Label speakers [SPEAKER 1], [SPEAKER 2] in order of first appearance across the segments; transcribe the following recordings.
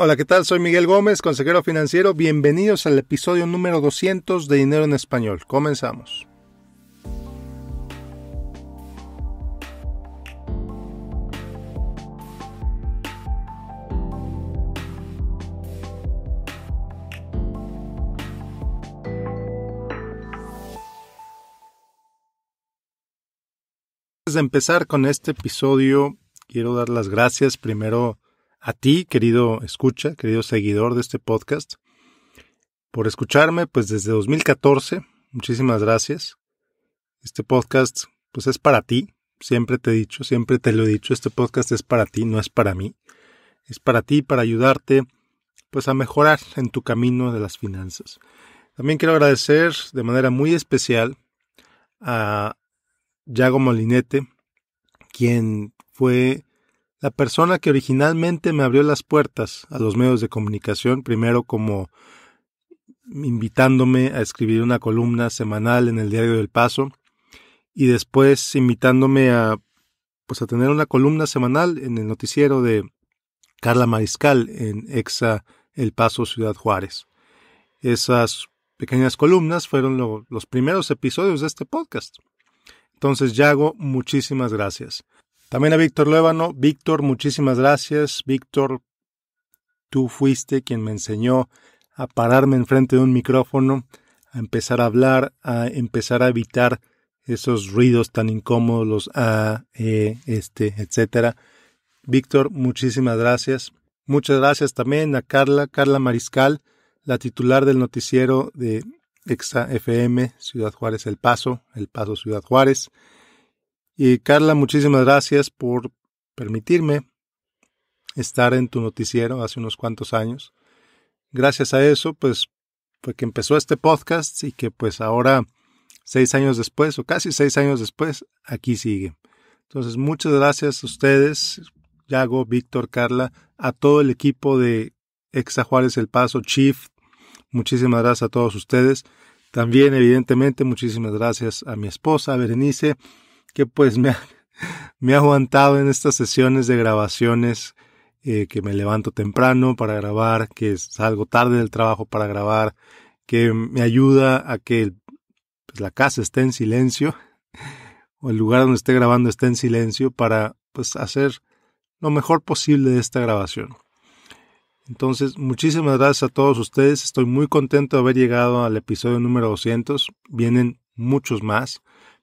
[SPEAKER 1] Hola, ¿qué tal? Soy Miguel Gómez, consejero financiero. Bienvenidos al episodio número 200 de Dinero en Español. Comenzamos. Antes de empezar con este episodio, quiero dar las gracias primero a ti, querido escucha, querido seguidor de este podcast, por escucharme pues desde 2014. Muchísimas gracias. Este podcast pues es para ti. Siempre te he dicho, siempre te lo he dicho, este podcast es para ti, no es para mí. Es para ti, para ayudarte pues a mejorar en tu camino de las finanzas. También quiero agradecer de manera muy especial a Yago Molinete, quien fue la persona que originalmente me abrió las puertas a los medios de comunicación, primero como invitándome a escribir una columna semanal en el diario del Paso y después invitándome a pues a tener una columna semanal en el noticiero de Carla Mariscal en Exa El Paso Ciudad Juárez. Esas pequeñas columnas fueron los primeros episodios de este podcast. Entonces, Yago, muchísimas gracias. También a Víctor Lévano, Víctor, muchísimas gracias. Víctor, tú fuiste quien me enseñó a pararme enfrente de un micrófono, a empezar a hablar, a empezar a evitar esos ruidos tan incómodos, los A, E, este, etcétera. Víctor, muchísimas gracias. Muchas gracias también a Carla, Carla Mariscal, la titular del noticiero de Exa FM Ciudad Juárez El Paso, El Paso Ciudad Juárez. Y Carla, muchísimas gracias por permitirme estar en tu noticiero hace unos cuantos años. Gracias a eso, pues, fue que empezó este podcast y que pues ahora, seis años después, o casi seis años después, aquí sigue. Entonces, muchas gracias a ustedes, Yago, Víctor, Carla, a todo el equipo de Exa Juárez El Paso, Chief. Muchísimas gracias a todos ustedes. También, evidentemente, muchísimas gracias a mi esposa, Berenice que pues me ha, me ha aguantado en estas sesiones de grabaciones, eh, que me levanto temprano para grabar, que salgo tarde del trabajo para grabar, que me ayuda a que pues, la casa esté en silencio o el lugar donde esté grabando esté en silencio para pues hacer lo mejor posible de esta grabación. Entonces, muchísimas gracias a todos ustedes. Estoy muy contento de haber llegado al episodio número 200. Vienen muchos más.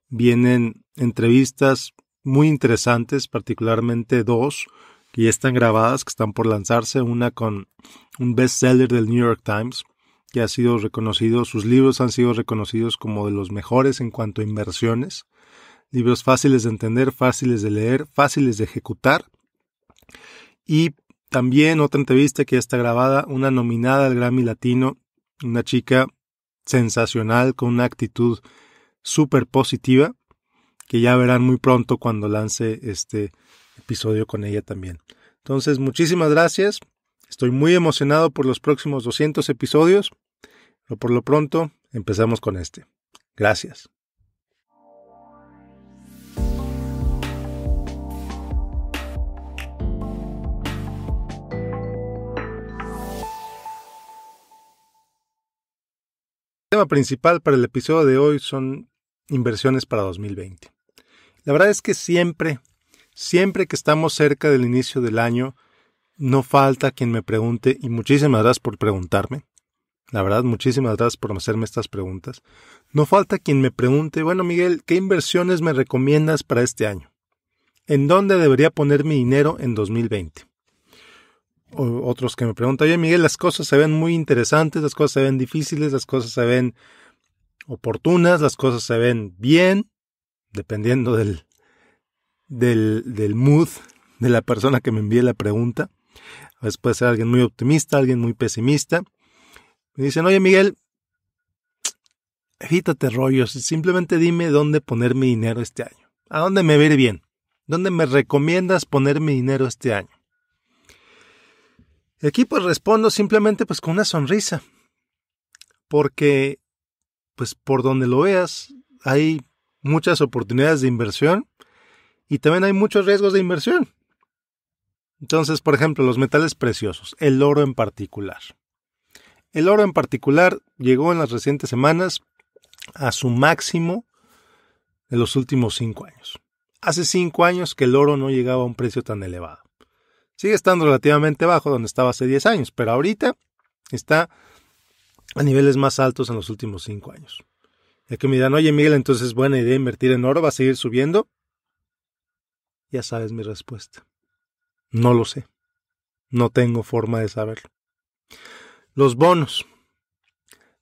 [SPEAKER 1] Vienen entrevistas muy interesantes, particularmente dos que ya están grabadas, que están por lanzarse, una con un bestseller del New York Times, que ha sido reconocido, sus libros han sido reconocidos como de los mejores en cuanto a inversiones, libros fáciles de entender, fáciles de leer, fáciles de ejecutar. Y también otra entrevista que ya está grabada, una nominada al Grammy Latino, una chica sensacional con una actitud súper positiva que ya verán muy pronto cuando lance este episodio con ella también. Entonces, muchísimas gracias. Estoy muy emocionado por los próximos 200 episodios, pero por lo pronto empezamos con este. Gracias. El tema principal para el episodio de hoy son inversiones para 2020. La verdad es que siempre, siempre que estamos cerca del inicio del año, no falta quien me pregunte, y muchísimas gracias por preguntarme. La verdad, muchísimas gracias por hacerme estas preguntas. No falta quien me pregunte, bueno Miguel, ¿qué inversiones me recomiendas para este año? ¿En dónde debería poner mi dinero en 2020? otros que me preguntan, oye Miguel, las cosas se ven muy interesantes, las cosas se ven difíciles, las cosas se ven oportunas, las cosas se ven bien, dependiendo del, del, mood de la persona que me envíe la pregunta. después veces alguien muy optimista, alguien muy pesimista. Me dicen, oye Miguel, evítate rollos, simplemente dime dónde poner mi dinero este año. ¿A dónde me va bien? ¿Dónde me recomiendas poner mi dinero este año? Y aquí pues respondo simplemente pues con una sonrisa. Porque pues por donde lo veas hay muchas oportunidades de inversión y también hay muchos riesgos de inversión. Entonces, por ejemplo, los metales preciosos, el oro en particular. El oro en particular llegó en las recientes semanas a su máximo en los últimos cinco años. Hace cinco años que el oro no llegaba a un precio tan elevado. Sigue estando relativamente bajo donde estaba hace 10 años, pero ahorita está a niveles más altos en los últimos cinco años de que me dirán, oye Miguel, entonces buena idea invertir en oro, va a seguir subiendo. Ya sabes mi respuesta. No lo sé. No tengo forma de saberlo. Los bonos.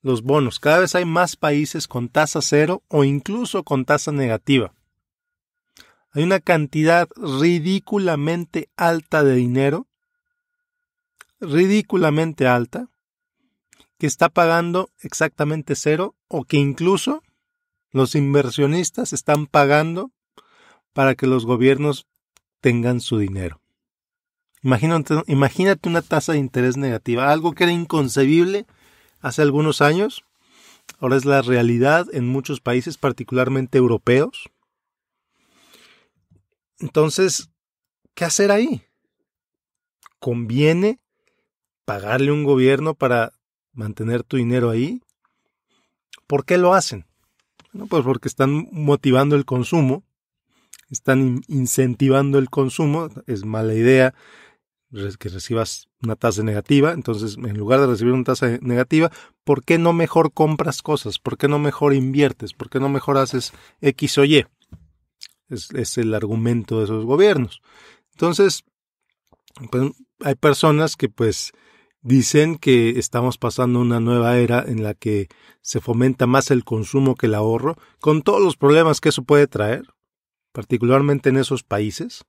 [SPEAKER 1] Los bonos. Cada vez hay más países con tasa cero o incluso con tasa negativa. Hay una cantidad ridículamente alta de dinero, ridículamente alta, que está pagando exactamente cero o que incluso los inversionistas están pagando para que los gobiernos tengan su dinero. Imagínate, imagínate una tasa de interés negativa, algo que era inconcebible hace algunos años, ahora es la realidad en muchos países, particularmente europeos. Entonces, ¿qué hacer ahí? ¿Conviene pagarle un gobierno para mantener tu dinero ahí. ¿Por qué lo hacen? Bueno, pues porque están motivando el consumo, están incentivando el consumo, es mala idea que recibas una tasa negativa, entonces en lugar de recibir una tasa negativa, ¿por qué no mejor compras cosas? ¿Por qué no mejor inviertes? ¿Por qué no mejor haces X o Y? Es, el argumento de esos gobiernos. Entonces, pues, hay personas que pues Dicen que estamos pasando una nueva era en la que se fomenta más el consumo que el ahorro, con todos los problemas que eso puede traer, particularmente en esos países.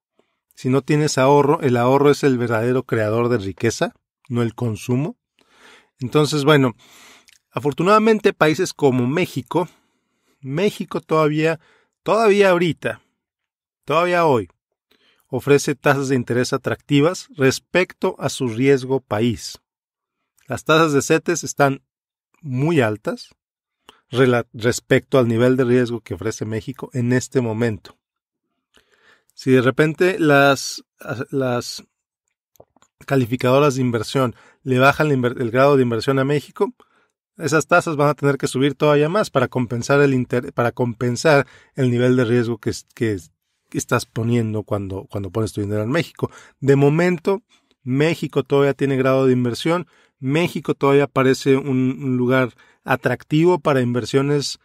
[SPEAKER 1] Si no tienes ahorro, el ahorro es el verdadero creador de riqueza, no el consumo. Entonces, bueno, afortunadamente países como México, México todavía, todavía ahorita, todavía hoy, ofrece tasas de interés atractivas respecto a su riesgo país. Las tasas de CETES están muy altas respecto al nivel de riesgo que ofrece México en este momento. Si de repente las, las calificadoras de inversión le bajan el grado de inversión a México, esas tasas van a tener que subir todavía más para compensar el, para compensar el nivel de riesgo que, que, estás poniendo cuando, cuando pones tu dinero en México. De momento, México todavía tiene grado de inversión México todavía parece un, lugar atractivo para inversiones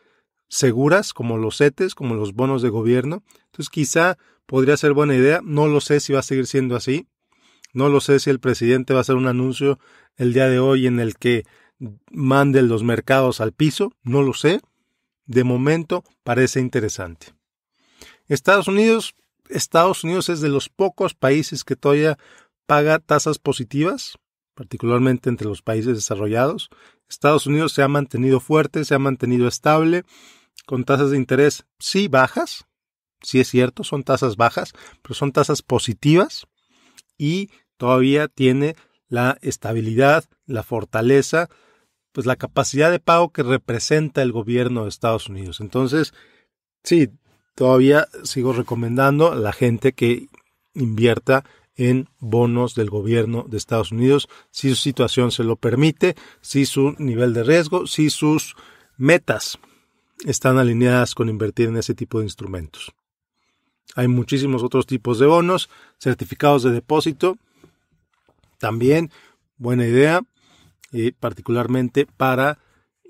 [SPEAKER 1] seguras, como los CETES, como los bonos de gobierno. Entonces quizá podría ser buena idea. No lo sé si va a seguir siendo así. No lo sé si el presidente va a hacer un anuncio el día de hoy en el que mande los mercados al piso. No lo sé. De momento parece interesante. Estados Unidos, Estados Unidos es de los pocos países que todavía paga tasas positivas particularmente entre los países desarrollados. Estados Unidos se ha mantenido fuerte, se ha mantenido estable, con tasas de interés sí bajas, sí es cierto, son tasas bajas, pero son tasas positivas y todavía tiene la estabilidad, la fortaleza, pues la capacidad de pago que representa el gobierno de Estados Unidos. Entonces, sí, todavía sigo recomendando a la gente que invierta en bonos del gobierno de Estados Unidos, si su situación se lo permite, si su nivel de riesgo, si sus metas están alineadas con invertir en ese tipo de instrumentos. Hay muchísimos otros tipos de bonos, certificados de depósito, también buena idea, y particularmente para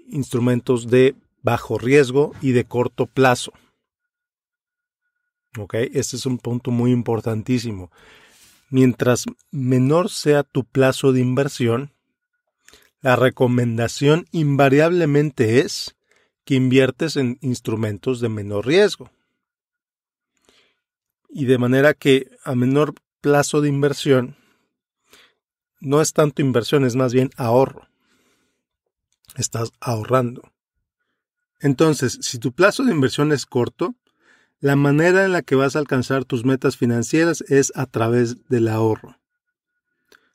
[SPEAKER 1] instrumentos de bajo riesgo y de corto plazo. ¿Ok? Este es un punto muy importantísimo mientras menor sea tu plazo de inversión, la recomendación invariablemente es que inviertes en instrumentos de menor riesgo. Y de manera que a menor plazo de inversión, no es tanto inversión, es más bien ahorro. Estás ahorrando. Entonces, si tu plazo de inversión es corto, la manera en la que vas a alcanzar tus metas financieras es a través del ahorro.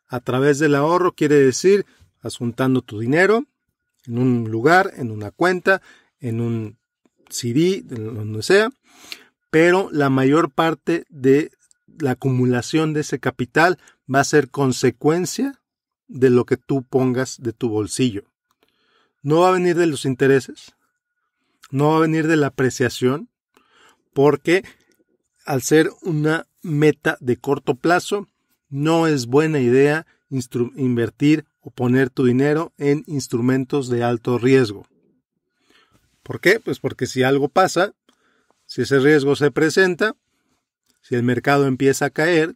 [SPEAKER 1] A través del ahorro quiere decir asuntando tu dinero en un lugar, en una cuenta, en un CD, donde sea, pero la mayor parte de la acumulación de ese capital va a ser consecuencia de lo que tú pongas de tu bolsillo. No va a venir de los intereses, no va a venir de la apreciación, porque al ser una meta de corto plazo, no es buena idea invertir o poner tu dinero en instrumentos de alto riesgo. ¿Por qué? Pues porque si algo pasa, si ese riesgo se presenta, si el mercado empieza a caer,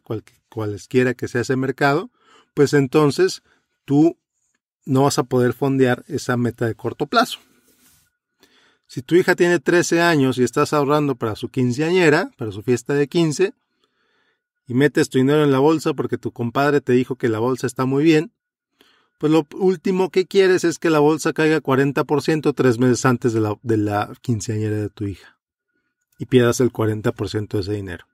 [SPEAKER 1] cualesquiera que sea ese mercado, pues entonces tú no vas a poder fondear esa meta de corto plazo. Si tu hija tiene 13 años y estás ahorrando para su quinceañera, para su fiesta de 15, y metes tu dinero en la bolsa porque tu compadre te dijo que la bolsa está muy bien, pues lo último que quieres es que la bolsa caiga 40% tres meses antes de la, de la quinceañera de tu hija y pierdas el 40% de ese dinero.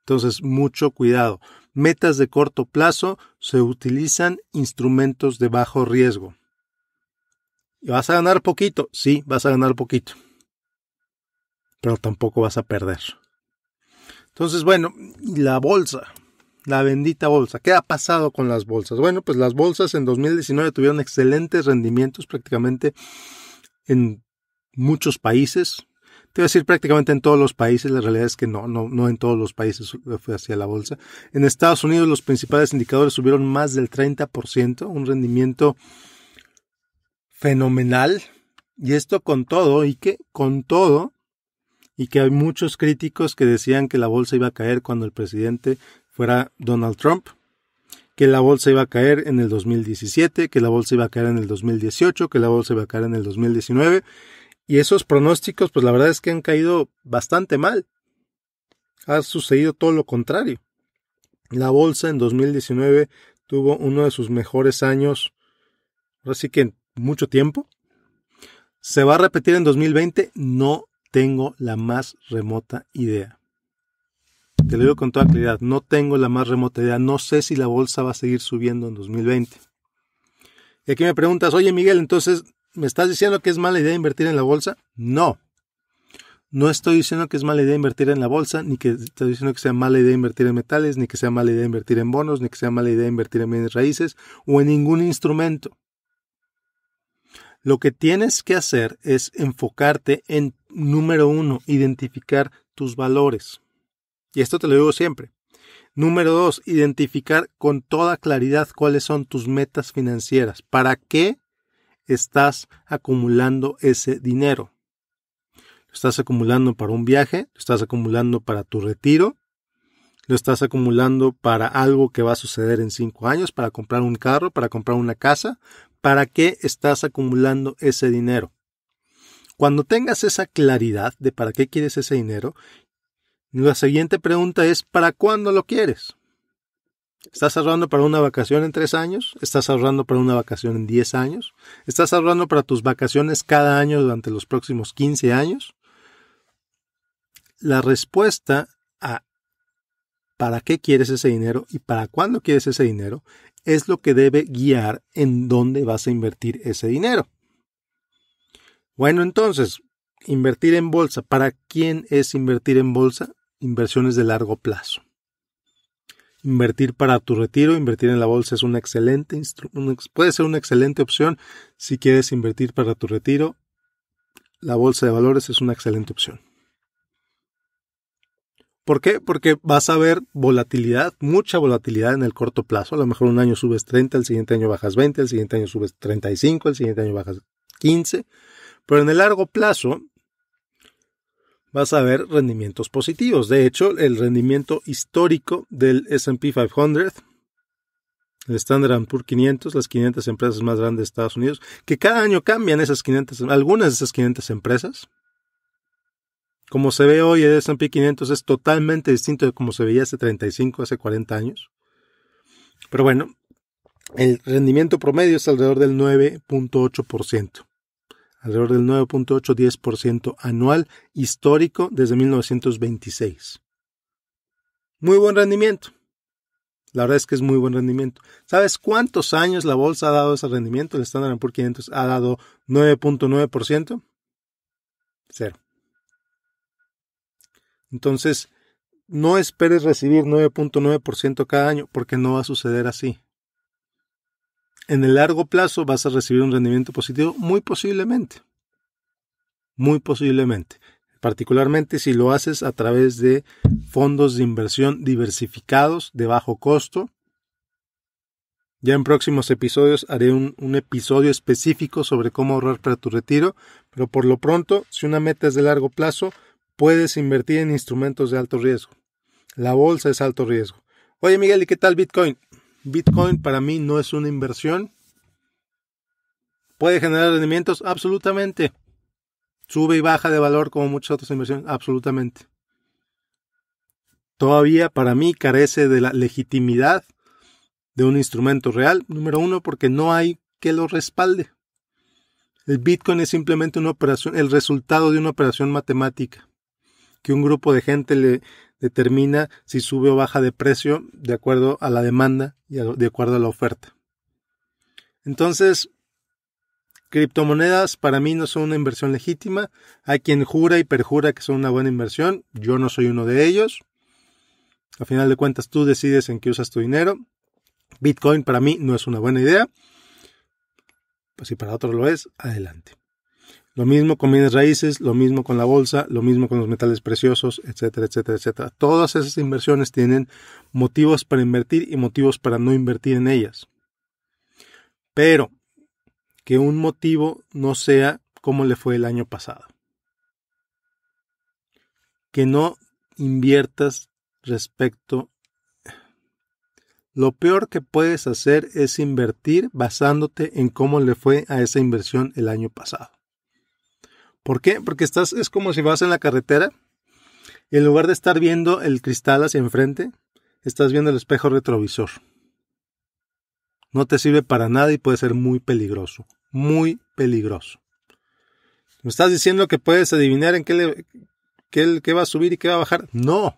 [SPEAKER 1] Entonces, mucho cuidado. Metas de corto plazo se utilizan instrumentos de bajo riesgo. ¿Vas a ganar poquito? Sí, vas a ganar poquito. Pero tampoco vas a perder. Entonces, bueno, la bolsa, la bendita bolsa. ¿Qué ha pasado con las bolsas? Bueno, pues las bolsas en 2019 tuvieron excelentes rendimientos prácticamente en muchos países. Te voy a decir prácticamente en todos los países, la realidad es que no, no, no en todos los países fue hacia la bolsa. En Estados Unidos los principales indicadores subieron más del 30%, un rendimiento fenomenal, y esto con todo, y que con todo, y que hay muchos críticos que decían que la bolsa iba a caer cuando el presidente fuera Donald Trump, que la bolsa iba a caer en el 2017, que la bolsa iba a caer en el 2018, que la bolsa iba a caer en el 2019, y esos pronósticos, pues la verdad es que han caído bastante mal. Ha sucedido todo lo contrario. La bolsa en 2019 tuvo uno de sus mejores años, así que mucho tiempo. ¿Se va a repetir en 2020? No tengo la más remota idea. Te lo digo con toda claridad, no tengo la más remota idea, no sé si la bolsa va a seguir subiendo en 2020. Y aquí me preguntas, oye Miguel, entonces, ¿me estás diciendo que es mala idea invertir en la bolsa? No. No estoy diciendo que es mala idea invertir en la bolsa, ni que estoy diciendo que sea mala idea invertir en metales, ni que sea mala idea invertir en bonos, ni que sea mala idea invertir en bienes raíces o en ningún instrumento. Lo que tienes que hacer es enfocarte en, número uno, identificar tus valores. Y esto te lo digo siempre. Número dos, identificar con toda claridad cuáles son tus metas financieras. ¿Para qué estás acumulando ese dinero? ¿Lo estás acumulando para un viaje? ¿Lo estás acumulando para tu retiro? ¿Lo estás acumulando para algo que va a suceder en cinco años? ¿Para comprar un carro? ¿Para comprar una casa? ¿Para qué estás acumulando ese dinero? Cuando tengas esa claridad de para qué quieres ese dinero, la siguiente pregunta es ¿para cuándo lo quieres? ¿Estás ahorrando para una vacación en tres años? ¿Estás ahorrando para una vacación en diez años? ¿Estás ahorrando para tus vacaciones cada año durante los próximos 15 años? La respuesta a ¿para qué quieres ese dinero y para cuándo quieres ese dinero? es lo que debe guiar en dónde vas a invertir ese dinero. Bueno, entonces, invertir en bolsa. ¿Para quién es invertir en bolsa? Inversiones de largo plazo. Invertir para tu retiro, invertir en la bolsa es un excelente puede ser una excelente opción si quieres invertir para tu retiro. La bolsa de valores es una excelente opción. ¿Por qué? Porque vas a ver volatilidad, mucha volatilidad en el corto plazo. A lo mejor un año subes 30, el siguiente año bajas 20, el siguiente año subes 35, el siguiente año bajas 15. Pero en el largo plazo vas a ver rendimientos positivos. De hecho, el rendimiento histórico del SP 500, el Standard Poor's 500, las 500 empresas más grandes de Estados Unidos, que cada año cambian esas 500, algunas de esas 500 empresas, como se ve hoy el S&P 500 es totalmente distinto de como se veía hace 35, hace 40 años. Pero bueno, el rendimiento promedio es alrededor del 9.8%, alrededor del 9.8-10% anual histórico desde 1926. Muy buen rendimiento. La verdad es que es muy buen rendimiento. ¿Sabes cuántos años la bolsa ha dado ese rendimiento? El Standard Poor's 500 ha dado 9.9%. Cero. Entonces, no esperes recibir 9.9% cada año porque no va a suceder así. En el largo plazo vas a recibir un rendimiento positivo muy posiblemente. Muy posiblemente. Particularmente si lo haces a través de fondos de inversión diversificados de bajo costo. Ya en próximos episodios haré un, un episodio específico sobre cómo ahorrar para tu retiro, pero por lo pronto, si una meta es de largo plazo, puedes invertir en instrumentos de alto riesgo. La bolsa es alto riesgo. Oye Miguel, ¿y qué tal Bitcoin? Bitcoin para mí no es una inversión. ¿Puede generar rendimientos? Absolutamente. Sube y baja de valor como muchas otras inversiones. Absolutamente. Todavía para mí carece de la legitimidad de un instrumento real. Número uno, porque no hay que lo respalde. El Bitcoin es simplemente una operación, el resultado de una operación matemática que un grupo de gente le determina si sube o baja de precio de acuerdo a la demanda y de acuerdo a la oferta. Entonces, criptomonedas para mí no son una inversión legítima. Hay quien jura y perjura que son una buena inversión. Yo no soy uno de ellos. Al final de cuentas, tú decides en qué usas tu dinero. Bitcoin para mí no es una buena idea. Pues si para otros lo es, adelante. Lo mismo con bienes raíces, lo mismo con la bolsa, lo mismo con los metales preciosos, etcétera, etcétera, etcétera. Todas esas inversiones tienen motivos para invertir y motivos para no invertir en ellas. Pero que un motivo no sea como le fue el año pasado. Que no inviertas respecto. Lo peor que puedes hacer es invertir basándote en cómo le fue a esa inversión el año pasado. ¿Por qué? Porque estás, es como si vas en la carretera y en lugar de estar viendo el cristal hacia enfrente, estás viendo el espejo retrovisor. No te sirve para nada y puede ser muy peligroso. Muy peligroso. ¿Me estás diciendo que puedes adivinar en qué, va a subir y qué va a bajar? No.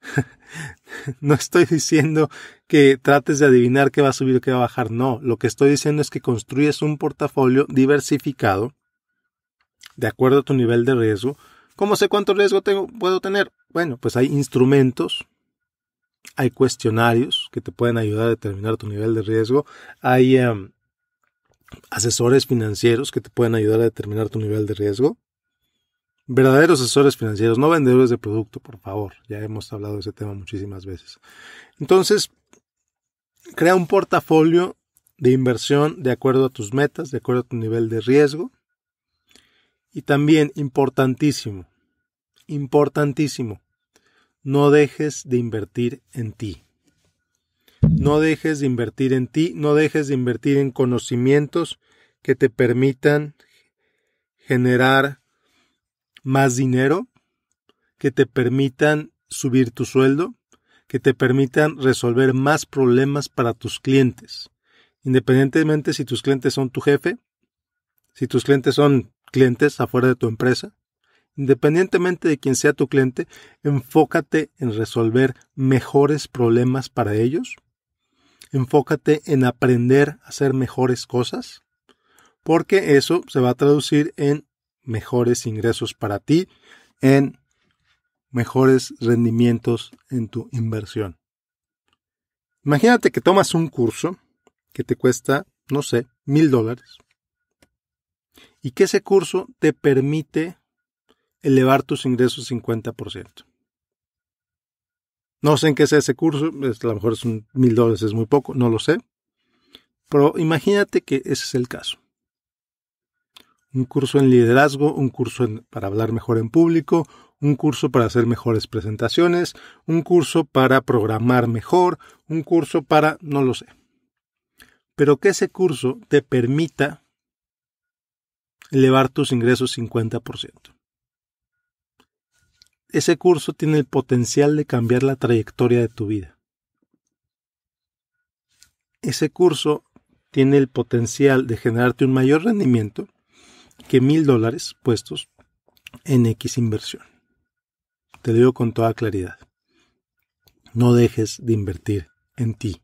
[SPEAKER 1] no estoy diciendo que trates de adivinar qué va a subir y qué va a bajar. No. Lo que estoy diciendo es que construyes un portafolio diversificado de acuerdo a tu nivel de riesgo. ¿Cómo sé cuánto riesgo tengo, puedo tener? Bueno, pues hay instrumentos, hay cuestionarios que te pueden ayudar a determinar tu nivel de riesgo, hay em, asesores financieros que te pueden ayudar a determinar tu nivel de riesgo. Verdaderos asesores financieros, no vendedores de producto, por favor. Ya hemos hablado de ese tema muchísimas veces. Entonces, crea un portafolio de inversión de acuerdo a tus metas, de acuerdo a tu nivel de riesgo. Y también, importantísimo, importantísimo, no dejes de invertir en ti. No dejes de invertir en ti, no dejes de invertir en conocimientos que te permitan generar más dinero, que te permitan subir tu sueldo, que te permitan resolver más problemas para tus clientes. Independientemente si tus clientes son tu jefe, si tus clientes son clientes afuera de tu empresa. Independientemente de quién sea tu cliente, enfócate en resolver mejores problemas para ellos. Enfócate en aprender a hacer mejores cosas, porque eso se va a traducir en mejores ingresos para ti, en mejores rendimientos en tu inversión. Imagínate que tomas un curso que te cuesta, no sé, mil dólares y que ese curso te permite elevar tus ingresos 50%. No sé en qué sea ese curso, a lo mejor es un mil dólares, es muy poco, no lo sé. Pero imagínate que ese es el caso. Un curso en liderazgo, un curso para hablar mejor en público, un curso para hacer mejores presentaciones, un curso para programar mejor, un curso para, no lo sé. Pero que ese curso te permita elevar tus ingresos 50%. Ese curso tiene el potencial de cambiar la trayectoria de tu vida. Ese curso tiene el potencial de generarte un mayor rendimiento que mil dólares puestos en X inversión. Te lo digo con toda claridad. No dejes de invertir en ti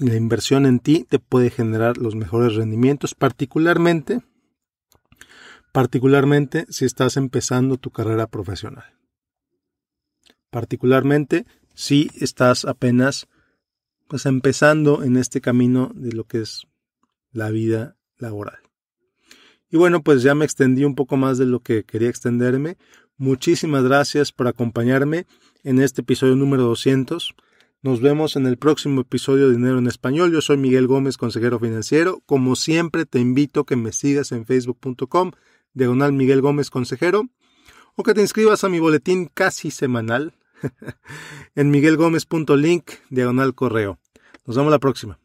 [SPEAKER 1] la inversión en ti te puede generar los mejores rendimientos, particularmente, particularmente si estás empezando tu carrera profesional. Particularmente si estás apenas pues empezando en este camino de lo que es la vida laboral. Y bueno, pues ya me extendí un poco más de lo que quería extenderme. Muchísimas gracias por acompañarme en este episodio número 200. Nos vemos en el próximo episodio de Dinero en Español. Yo soy Miguel Gómez, consejero financiero. Como siempre, te invito a que me sigas en facebook.com, diagonal Miguel Gómez, consejero, o que te inscribas a mi boletín casi semanal en miguelgómez.link, diagonal correo. Nos vemos la próxima.